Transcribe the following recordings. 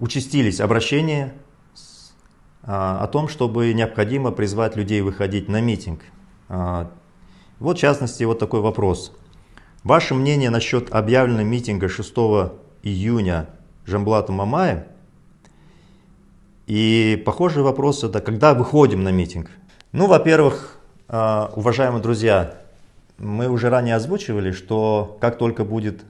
участились обращения а, о том, чтобы необходимо призвать людей выходить на митинг. А, вот, в частности, вот такой вопрос. Ваше мнение насчет объявленного митинга 6 июня Жамблата Мамая? И похожий вопрос это, когда выходим на митинг? Ну, во-первых, а, уважаемые друзья, мы уже ранее озвучивали, что как только будет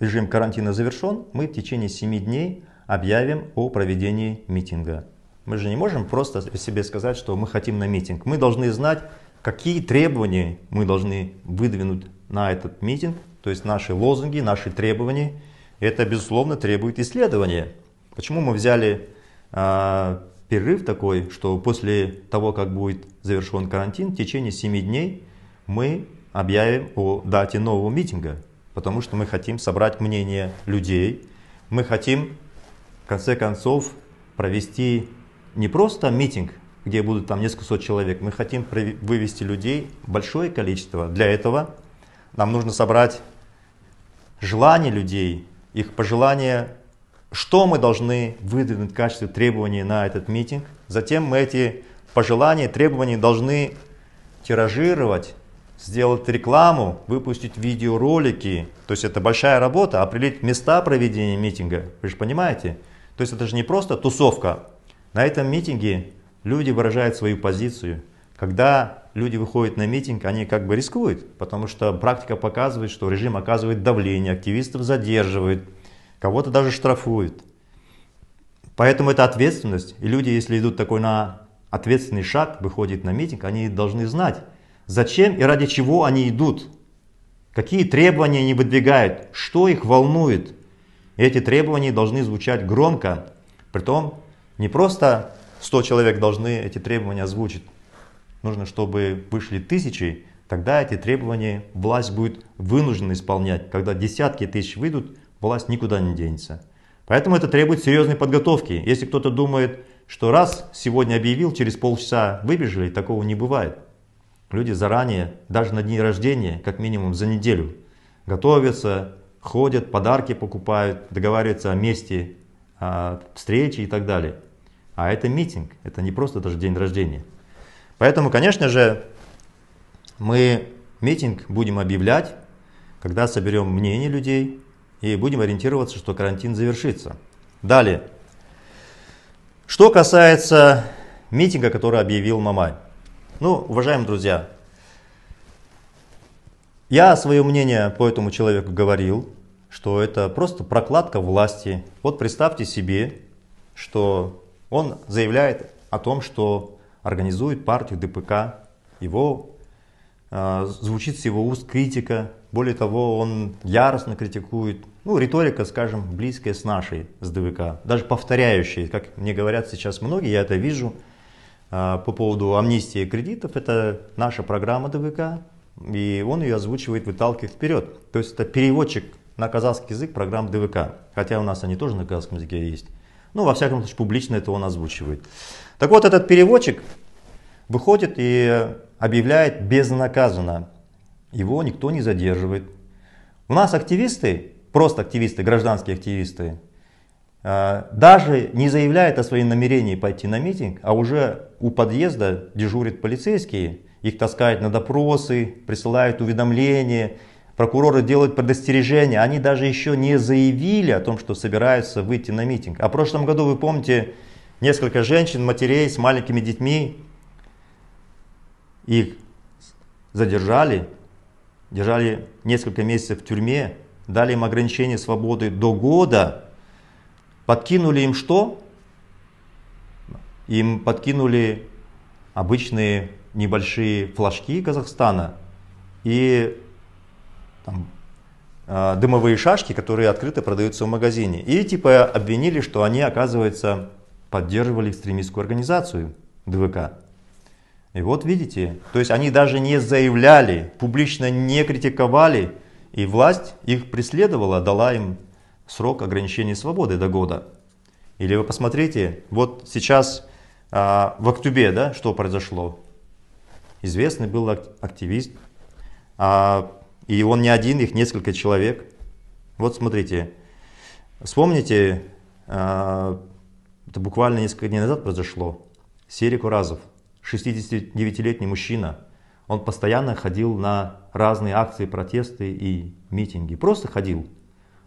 режим карантина завершен, мы в течение 7 дней объявим о проведении митинга. Мы же не можем просто себе сказать, что мы хотим на митинг. Мы должны знать, какие требования мы должны выдвинуть на этот митинг, то есть наши лозунги, наши требования. Это, безусловно, требует исследования. Почему мы взяли э, перерыв такой, что после того, как будет завершен карантин, в течение 7 дней мы объявим о дате нового митинга потому что мы хотим собрать мнение людей, мы хотим, в конце концов, провести не просто митинг, где будут там несколько сот человек, мы хотим вывести людей большое количество. Для этого нам нужно собрать желания людей, их пожелания, что мы должны выдвинуть в качестве требований на этот митинг. Затем мы эти пожелания, требования должны тиражировать сделать рекламу, выпустить видеоролики. То есть это большая работа, а определить места проведения митинга. Вы же понимаете? То есть это же не просто тусовка. На этом митинге люди выражают свою позицию. Когда люди выходят на митинг, они как бы рискуют, потому что практика показывает, что режим оказывает давление, активистов задерживает, кого-то даже штрафует. Поэтому это ответственность. И люди, если идут такой на ответственный шаг, выходят на митинг, они должны знать, зачем и ради чего они идут, какие требования они выдвигают, что их волнует. И эти требования должны звучать громко, притом не просто 100 человек должны эти требования озвучить, нужно, чтобы вышли тысячи, тогда эти требования власть будет вынуждена исполнять. Когда десятки тысяч выйдут, власть никуда не денется. Поэтому это требует серьезной подготовки. Если кто-то думает, что раз сегодня объявил, через полчаса выбежали, такого не бывает. Люди заранее, даже на дни рождения, как минимум за неделю, готовятся, ходят, подарки покупают, договариваются о месте о встречи и так далее. А это митинг, это не просто даже день рождения. Поэтому, конечно же, мы митинг будем объявлять, когда соберем мнение людей и будем ориентироваться, что карантин завершится. Далее. Что касается митинга, который объявил Мамай. Ну, уважаемые друзья, я свое мнение по этому человеку говорил, что это просто прокладка власти. Вот представьте себе, что он заявляет о том, что организует партию ДПК. Его э, звучит с его уст критика. Более того, он яростно критикует. Ну, риторика, скажем, близкая с нашей, с ДВК. Даже повторяющая, как мне говорят сейчас многие, я это вижу – а, по поводу амнистии кредитов, это наша программа ДВК, и он ее озвучивает, выталкивает вперед. То есть это переводчик на казахский язык программ ДВК, хотя у нас они тоже на казахском языке есть. Ну, во всяком случае, публично это он озвучивает. Так вот, этот переводчик выходит и объявляет безнаказанно. Его никто не задерживает. У нас активисты, просто активисты, гражданские активисты, а, даже не заявляет о своем намерении пойти на митинг, а уже у подъезда дежурят полицейские, их таскают на допросы, присылают уведомления, прокуроры делают предостережения, они даже еще не заявили о том, что собираются выйти на митинг. А в прошлом году, вы помните, несколько женщин, матерей с маленькими детьми, их задержали, держали несколько месяцев в тюрьме, дали им ограничение свободы до года, Подкинули им что? Им подкинули обычные небольшие флажки Казахстана и там, э, дымовые шашки, которые открыто продаются в магазине. И типа обвинили, что они, оказывается, поддерживали экстремистскую организацию ДВК. И вот видите, то есть они даже не заявляли, публично не критиковали, и власть их преследовала, дала им срок ограничения свободы до года. Или вы посмотрите, вот сейчас а, в октябре, да, что произошло. Известный был активист, а, и он не один, их несколько человек. Вот смотрите, вспомните, а, это буквально несколько дней назад произошло. Серик Уразов 69-летний мужчина, он постоянно ходил на разные акции, протесты и митинги. Просто ходил.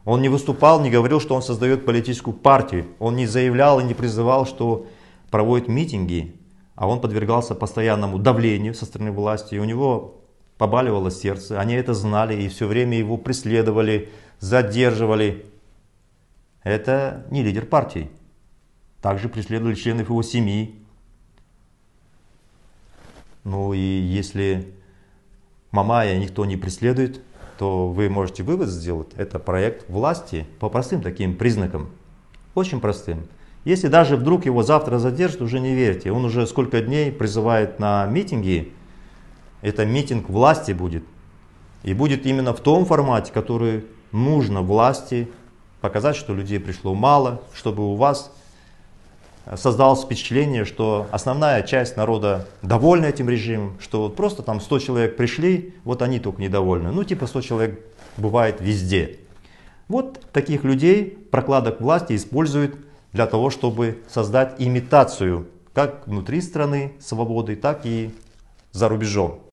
Он не выступал, не говорил, что он создает политическую партию. Он не заявлял и не призывал, что проводит митинги. А он подвергался постоянному давлению со стороны власти. И у него побаливало сердце. Они это знали и все время его преследовали, задерживали. Это не лидер партии. Также преследовали членов его семьи. Ну и если Мамая никто не преследует, то вы можете вывод сделать, это проект власти по простым таким признакам, очень простым. Если даже вдруг его завтра задержат, уже не верьте. Он уже сколько дней призывает на митинги. Это митинг власти будет. И будет именно в том формате, который нужно власти показать, что людей пришло мало, чтобы у вас создалось впечатление, что основная часть народа довольна этим режимом, что вот просто там 100 человек пришли, вот они только недовольны. Ну типа 100 человек бывает везде. Вот таких людей прокладок власти используют для того, чтобы создать имитацию как внутри страны свободы, так и за рубежом.